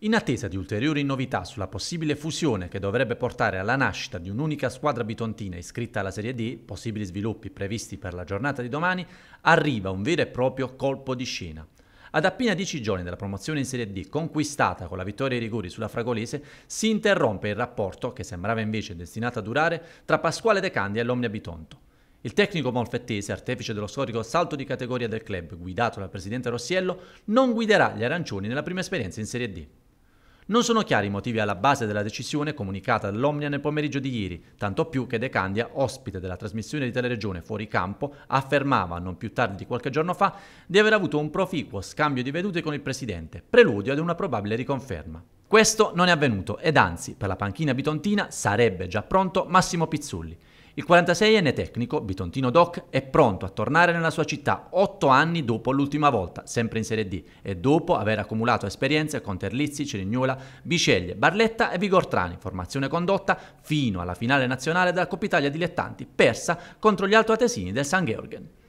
In attesa di ulteriori novità sulla possibile fusione che dovrebbe portare alla nascita di un'unica squadra bitontina iscritta alla Serie D, possibili sviluppi previsti per la giornata di domani, arriva un vero e proprio colpo di scena. Ad appena 10 giorni dalla promozione in Serie D conquistata con la vittoria ai rigori sulla Fragolese, si interrompe il rapporto, che sembrava invece destinato a durare, tra Pasquale De Candia e l'Omnia Bitonto. Il tecnico molfettese, artefice dello storico salto di categoria del club guidato dal presidente Rossiello, non guiderà gli arancioni nella prima esperienza in Serie D. Non sono chiari i motivi alla base della decisione comunicata dall'Omnia nel pomeriggio di ieri, tanto più che De Candia, ospite della trasmissione di Teleregione Fuori Campo, affermava non più tardi di qualche giorno fa di aver avuto un proficuo scambio di vedute con il presidente, preludio ad una probabile riconferma. Questo non è avvenuto ed anzi, per la panchina bitontina sarebbe già pronto Massimo Pizzulli. Il 46enne tecnico, Bitontino Doc, è pronto a tornare nella sua città otto anni dopo l'ultima volta, sempre in Serie D, e dopo aver accumulato esperienze con Terlizzi, Cerignola, Biceglie, Barletta e Vigortrani, formazione condotta fino alla finale nazionale della Coppa Italia Dilettanti, persa contro gli altoatesini del San Georgen.